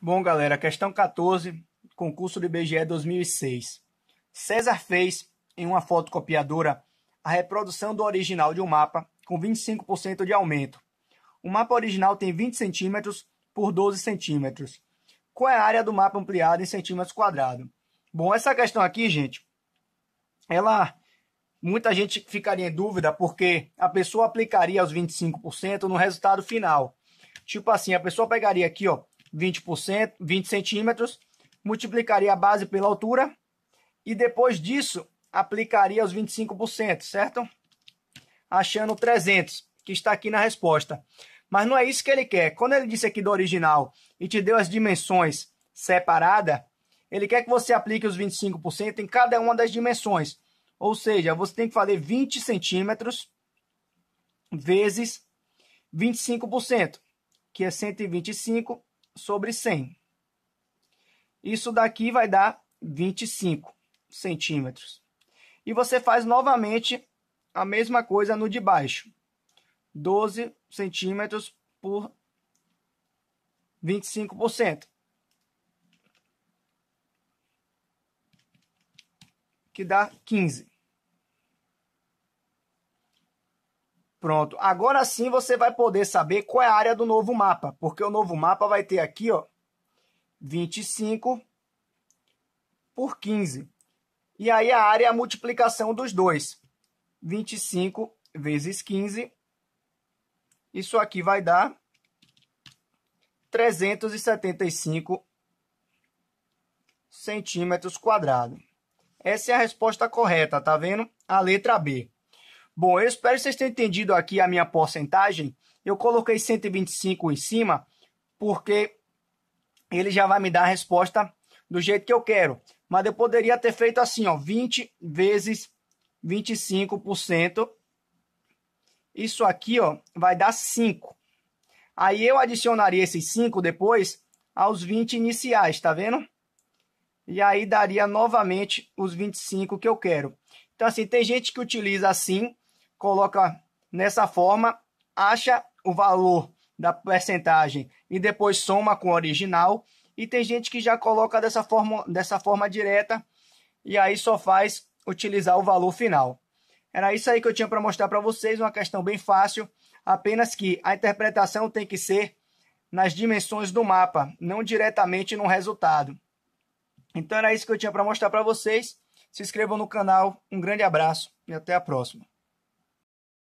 Bom, galera, questão 14, concurso do IBGE 2006. César fez, em uma fotocopiadora, a reprodução do original de um mapa com 25% de aumento. O mapa original tem 20 centímetros por 12 centímetros. Qual é a área do mapa ampliado em centímetros quadrados? Bom, essa questão aqui, gente, ela muita gente ficaria em dúvida porque a pessoa aplicaria os 25% no resultado final. Tipo assim, a pessoa pegaria aqui, ó, 20%, 20 centímetros, multiplicaria a base pela altura e depois disso aplicaria os 25%, certo? Achando 300, que está aqui na resposta. Mas não é isso que ele quer. Quando ele disse aqui do original e te deu as dimensões separada, ele quer que você aplique os 25% em cada uma das dimensões. Ou seja, você tem que fazer 20 centímetros vezes 25%, que é 125 sobre 100. Isso daqui vai dar 25 centímetros. E você faz novamente a mesma coisa no de baixo. 12 centímetros por 25%. Que dá 15. Pronto. Agora sim você vai poder saber qual é a área do novo mapa, porque o novo mapa vai ter aqui, ó, 25 por 15. E aí a área é a multiplicação dos dois. 25 vezes 15. Isso aqui vai dar 375 centímetros quadrados. Essa é a resposta correta, tá vendo? A letra B. Bom, eu espero que vocês tenham entendido aqui a minha porcentagem. Eu coloquei 125 em cima, porque ele já vai me dar a resposta do jeito que eu quero. Mas eu poderia ter feito assim, ó, 20 vezes 25%. Isso aqui, ó, vai dar 5. Aí eu adicionaria esses 5 depois aos 20 iniciais, tá vendo? E aí daria novamente os 25 que eu quero. Então assim, tem gente que utiliza assim, coloca nessa forma, acha o valor da percentagem e depois soma com o original. E tem gente que já coloca dessa forma, dessa forma direta e aí só faz utilizar o valor final. Era isso aí que eu tinha para mostrar para vocês, uma questão bem fácil, apenas que a interpretação tem que ser nas dimensões do mapa, não diretamente no resultado. Então era isso que eu tinha para mostrar para vocês. Se inscrevam no canal, um grande abraço e até a próxima.